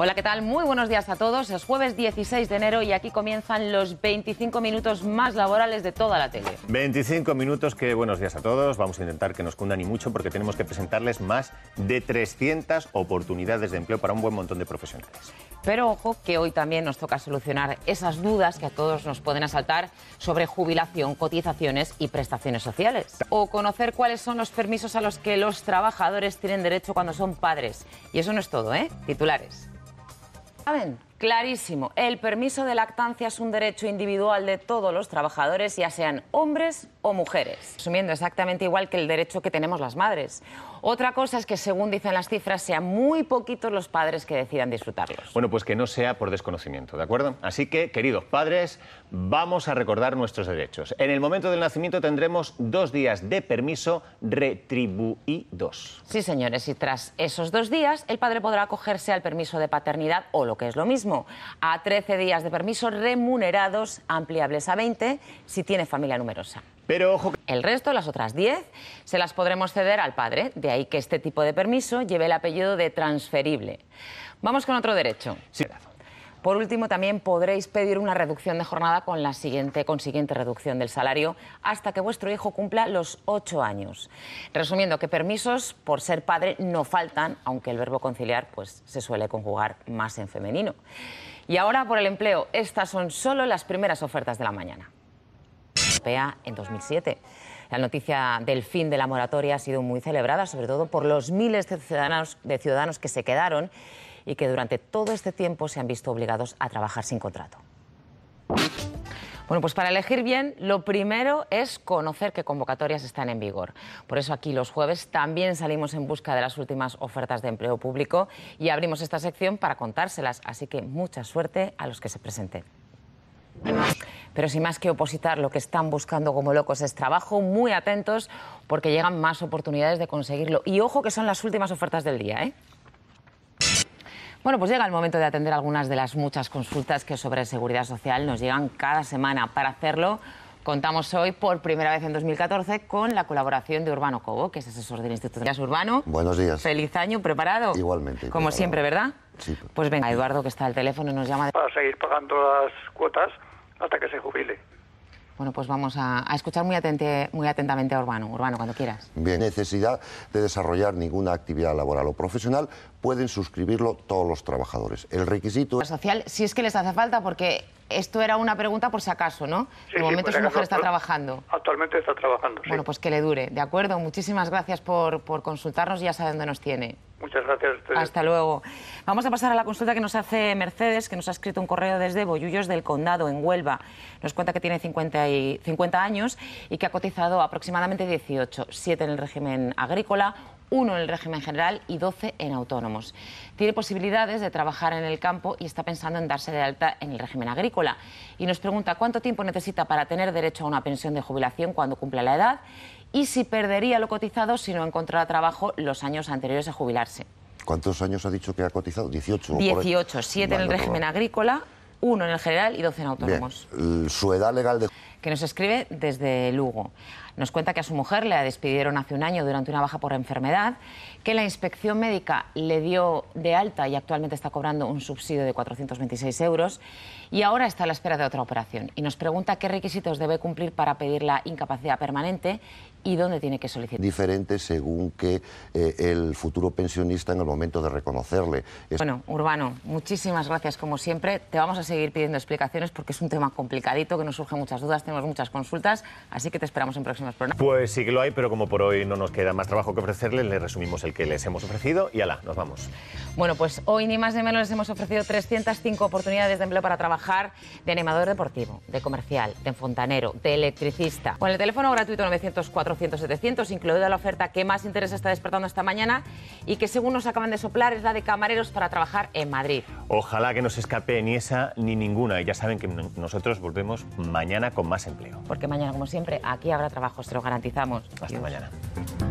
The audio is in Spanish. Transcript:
Hola, ¿qué tal? Muy buenos días a todos. Es jueves 16 de enero y aquí comienzan los 25 minutos más laborales de toda la tele. 25 minutos que buenos días a todos. Vamos a intentar que nos cundan y mucho porque tenemos que presentarles más de 300 oportunidades de empleo para un buen montón de profesionales. Pero ojo que hoy también nos toca solucionar esas dudas que a todos nos pueden asaltar sobre jubilación, cotizaciones y prestaciones sociales. O conocer cuáles son los permisos a los que los trabajadores tienen derecho cuando son padres. Y eso no es todo, ¿eh? Titulares saben clarísimo, el permiso de lactancia es un derecho individual de todos los trabajadores, ya sean hombres o mujeres, asumiendo exactamente igual que el derecho que tenemos las madres. Otra cosa es que, según dicen las cifras, sean muy poquitos los padres que decidan disfrutarlos. Bueno, pues que no sea por desconocimiento, ¿de acuerdo? Así que, queridos padres, vamos a recordar nuestros derechos. En el momento del nacimiento tendremos dos días de permiso retribuidos. Sí, señores, y tras esos dos días, el padre podrá acogerse al permiso de paternidad o lo que es lo mismo, a 13 días de permiso remunerados ampliables a 20 si tiene familia numerosa. El resto, las otras 10, se las podremos ceder al padre. De ahí que este tipo de permiso lleve el apellido de transferible. Vamos con otro derecho. Por último, también podréis pedir una reducción de jornada con la siguiente, consiguiente reducción del salario hasta que vuestro hijo cumpla los ocho años. Resumiendo que permisos por ser padre no faltan, aunque el verbo conciliar pues, se suele conjugar más en femenino. Y ahora por el empleo, estas son solo las primeras ofertas de la mañana en 2007. La noticia del fin de la moratoria ha sido muy celebrada, sobre todo por los miles de ciudadanos, de ciudadanos que se quedaron y que durante todo este tiempo se han visto obligados a trabajar sin contrato. Bueno, pues para elegir bien, lo primero es conocer qué convocatorias están en vigor. Por eso aquí los jueves también salimos en busca de las últimas ofertas de empleo público y abrimos esta sección para contárselas. Así que mucha suerte a los que se presenten pero sin más que opositar, lo que están buscando como locos es trabajo. Muy atentos porque llegan más oportunidades de conseguirlo. Y ojo que son las últimas ofertas del día. ¿eh? Bueno, pues llega el momento de atender algunas de las muchas consultas que sobre seguridad social nos llegan cada semana. Para hacerlo, contamos hoy por primera vez en 2014 con la colaboración de Urbano Cobo, que es asesor del Instituto de Urbano. Buenos días. Feliz año, preparado. Igualmente. Como siempre, ¿verdad? Sí. Pues venga, Eduardo, que está al teléfono, nos llama. Para seguir pagando las cuotas hasta que se jubile. Bueno, pues vamos a, escuchar muy, atente, muy atentamente a Urbano. Urbano, cuando quieras. Bien, necesidad de desarrollar ninguna actividad laboral o profesional pueden suscribirlo todos los trabajadores. El requisito... Social, si es que les hace falta, porque esto era una pregunta por si acaso, ¿no? en de momento su mujer está trabajando. Actualmente está trabajando, Bueno, pues que le dure, ¿de acuerdo? Muchísimas gracias por, consultarnos ya saben dónde nos tiene. Muchas gracias Hasta luego. Vamos a pasar a la consulta que nos hace Mercedes, que nos ha escrito un correo desde Boyullos del Condado, en Huelva. Nos cuenta que tiene 50, 50 años y que ha cotizado aproximadamente 18, 7 en el régimen agrícola, 1 en el régimen general y 12 en autónomos. Tiene posibilidades de trabajar en el campo y está pensando en darse de alta en el régimen agrícola. Y nos pregunta cuánto tiempo necesita para tener derecho a una pensión de jubilación cuando cumpla la edad y si perdería lo cotizado si no encontrara trabajo los años anteriores a jubilarse. ¿Cuántos años ha dicho que ha cotizado? 18. 18, 7 en el régimen agrícola, 1 en el general y 12 en autónomos. Su edad legal de... Que nos escribe desde Lugo. Nos cuenta que a su mujer le despidieron hace un año durante una baja por enfermedad, que la inspección médica le dio de alta y actualmente está cobrando un subsidio de 426 euros y ahora está a la espera de otra operación. Y nos pregunta qué requisitos debe cumplir para pedir la incapacidad permanente y dónde tiene que solicitar. Diferente según que eh, el futuro pensionista en el momento de reconocerle. Bueno, Urbano, muchísimas gracias como siempre. Te vamos a seguir pidiendo explicaciones porque es un tema complicadito que nos surgen muchas dudas, tenemos muchas consultas, así que te esperamos en próximas pues sí que lo hay, pero como por hoy no nos queda más trabajo que ofrecerles, les resumimos el que les hemos ofrecido y ala, nos vamos. Bueno, pues hoy ni más ni menos les hemos ofrecido 305 oportunidades de empleo para trabajar de animador deportivo, de comercial, de fontanero, de electricista. Con el teléfono gratuito 900-400-700, incluida la oferta que más interés está despertando esta mañana y que según nos acaban de soplar es la de camareros para trabajar en Madrid. Ojalá que no se escape ni esa ni ninguna. Y Ya saben que nosotros volvemos mañana con más empleo. Porque mañana, como siempre, aquí habrá trabajo trabajos, te lo garantizamos. Hasta mañana.